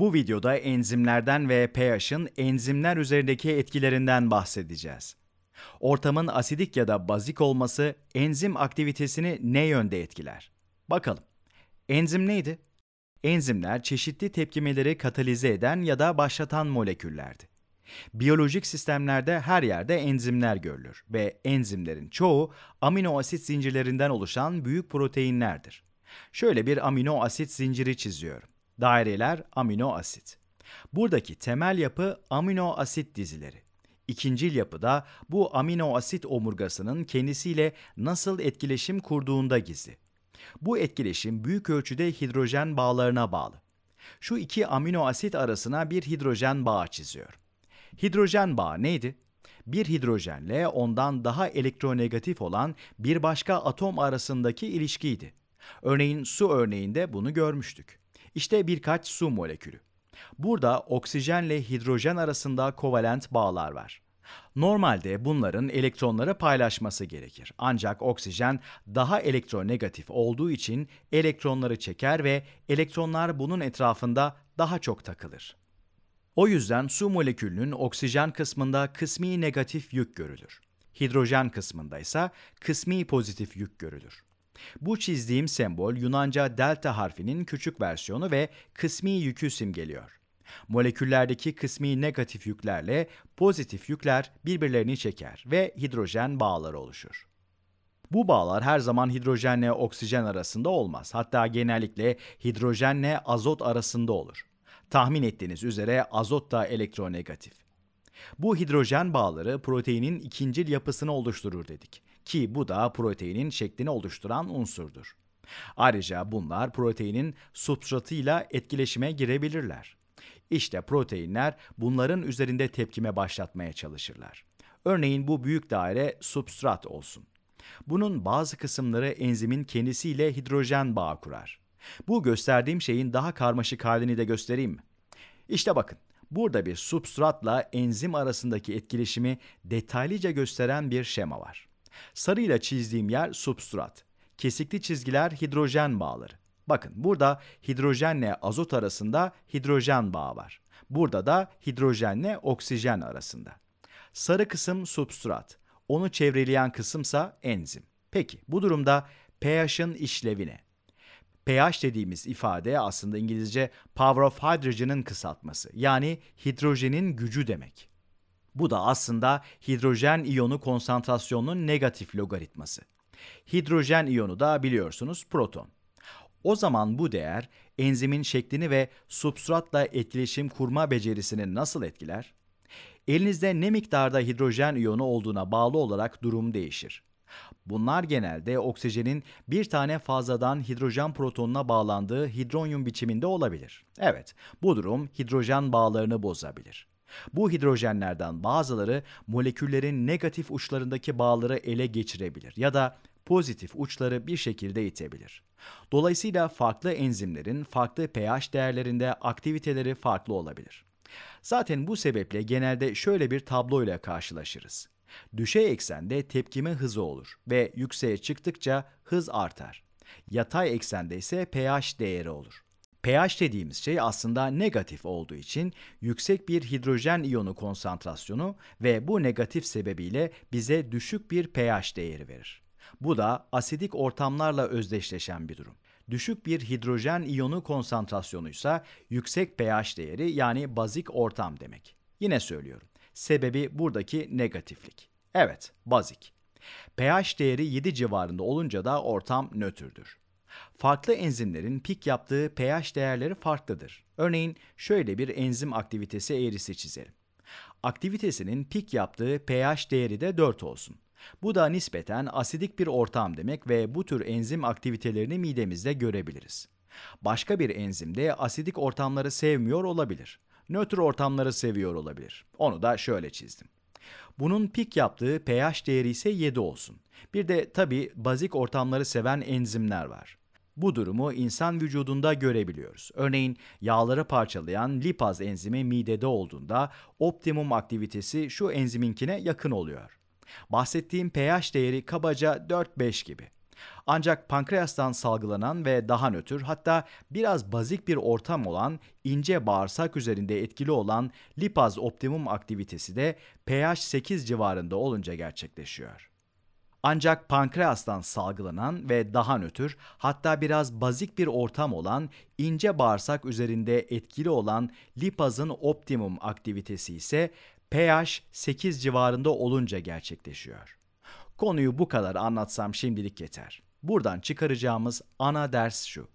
Bu videoda enzimlerden ve pH'ın enzimler üzerindeki etkilerinden bahsedeceğiz. Ortamın asidik ya da bazik olması enzim aktivitesini ne yönde etkiler? Bakalım. Enzim neydi? Enzimler çeşitli tepkimeleri katalize eden ya da başlatan moleküllerdi. Biyolojik sistemlerde her yerde enzimler görülür ve enzimlerin çoğu amino asit zincirlerinden oluşan büyük proteinlerdir. Şöyle bir amino asit zinciri çiziyorum. Daireler amino asit. Buradaki temel yapı amino asit dizileri. İkincil yapıda bu amino asit omurgasının kendisiyle nasıl etkileşim kurduğunda gizli. Bu etkileşim büyük ölçüde hidrojen bağlarına bağlı. Şu iki amino asit arasına bir hidrojen bağı çiziyor. Hidrojen bağı neydi? Bir hidrojenle ondan daha elektronegatif olan bir başka atom arasındaki ilişkiydi. Örneğin su örneğinde bunu görmüştük. İşte birkaç su molekülü. Burada oksijenle hidrojen arasında kovalent bağlar var. Normalde bunların elektronları paylaşması gerekir. Ancak oksijen daha elektronegatif olduğu için elektronları çeker ve elektronlar bunun etrafında daha çok takılır. O yüzden su molekülünün oksijen kısmında kısmi negatif yük görülür. Hidrojen kısmında ise kısmi pozitif yük görülür. Bu çizdiğim sembol Yunanca delta harfinin küçük versiyonu ve kısmi yükü simgeliyor. Moleküllerdeki kısmi negatif yüklerle pozitif yükler birbirlerini çeker ve hidrojen bağları oluşur. Bu bağlar her zaman hidrojenle oksijen arasında olmaz. Hatta genellikle hidrojenle azot arasında olur. Tahmin ettiğiniz üzere azot da elektronegatif. Bu hidrojen bağları proteinin ikincil yapısını oluşturur dedik ki bu da proteinin şeklini oluşturan unsurdur. Ayrıca bunlar proteinin substratıyla etkileşime girebilirler. İşte proteinler bunların üzerinde tepkime başlatmaya çalışırlar. Örneğin bu büyük daire substrat olsun. Bunun bazı kısımları enzimin kendisiyle hidrojen bağı kurar. Bu gösterdiğim şeyin daha karmaşık halini de göstereyim İşte bakın. Burada bir substratla enzim arasındaki etkileşimi detaylıca gösteren bir şema var. Sarıyla çizdiğim yer substrat. Kesikli çizgiler hidrojen bağları. Bakın burada hidrojenle azot arasında hidrojen bağı var. Burada da hidrojenle oksijen arasında. Sarı kısım substrat. Onu çevreleyen kısımsa enzim. Peki bu durumda pH'ın işlevi ne? pH dediğimiz ifade aslında İngilizce power of hydrogen'ın kısaltması. Yani hidrojenin gücü demek. Bu da aslında hidrojen iyonu konsantrasyonunun negatif logaritması. Hidrojen iyonu da biliyorsunuz proton. O zaman bu değer enzimin şeklini ve substratla etkileşim kurma becerisini nasıl etkiler? Elinizde ne miktarda hidrojen iyonu olduğuna bağlı olarak durum değişir. Bunlar genelde oksijenin bir tane fazladan hidrojen protonuna bağlandığı hidronyum biçiminde olabilir. Evet, bu durum hidrojen bağlarını bozabilir. Bu hidrojenlerden bazıları moleküllerin negatif uçlarındaki bağları ele geçirebilir ya da pozitif uçları bir şekilde itebilir. Dolayısıyla farklı enzimlerin farklı pH değerlerinde aktiviteleri farklı olabilir. Zaten bu sebeple genelde şöyle bir tabloyla karşılaşırız. Düşey eksende tepkime hızı olur ve yükseğe çıktıkça hız artar. Yatay eksende ise pH değeri olur. pH dediğimiz şey aslında negatif olduğu için yüksek bir hidrojen iyonu konsantrasyonu ve bu negatif sebebiyle bize düşük bir pH değeri verir. Bu da asidik ortamlarla özdeşleşen bir durum. Düşük bir hidrojen iyonu konsantrasyonuysa yüksek pH değeri yani bazik ortam demek. Yine söylüyorum. Sebebi buradaki negatiflik. Evet, bazik. pH değeri 7 civarında olunca da ortam nötrdür. Farklı enzimlerin pik yaptığı pH değerleri farklıdır. Örneğin şöyle bir enzim aktivitesi eğrisi çizelim. Aktivitesinin pik yaptığı pH değeri de 4 olsun. Bu da nispeten asidik bir ortam demek ve bu tür enzim aktivitelerini midemizde görebiliriz. Başka bir enzim de asidik ortamları sevmiyor olabilir nötr ortamları seviyor olabilir. Onu da şöyle çizdim. Bunun pik yaptığı pH değeri ise 7 olsun. Bir de tabi bazik ortamları seven enzimler var. Bu durumu insan vücudunda görebiliyoruz. Örneğin yağları parçalayan lipaz enzimi midede olduğunda optimum aktivitesi şu enziminkine yakın oluyor. Bahsettiğim pH değeri kabaca 4-5 gibi. Ancak pankreastan salgılanan ve daha nötr hatta biraz bazik bir ortam olan ince bağırsak üzerinde etkili olan lipaz optimum aktivitesi de pH 8 civarında olunca gerçekleşiyor. Ancak pankreastan salgılanan ve daha nötr, hatta biraz bazik bir ortam olan ince bağırsak üzerinde etkili olan lipazın optimum aktivitesi ise pH 8 civarında olunca gerçekleşiyor. Konuyu bu kadar anlatsam şimdilik yeter. Buradan çıkaracağımız ana ders şu.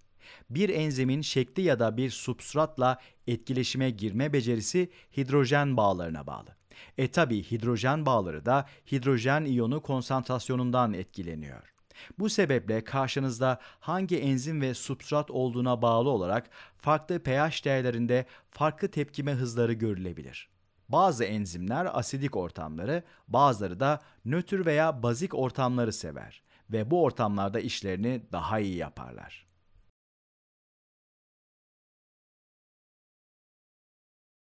Bir enzimin şekli ya da bir substratla etkileşime girme becerisi hidrojen bağlarına bağlı. E tabi hidrojen bağları da hidrojen iyonu konsantrasyonundan etkileniyor. Bu sebeple karşınızda hangi enzim ve substrat olduğuna bağlı olarak farklı pH değerlerinde farklı tepkime hızları görülebilir. Bazı enzimler asidik ortamları, bazıları da nötr veya bazik ortamları sever ve bu ortamlarda işlerini daha iyi yaparlar.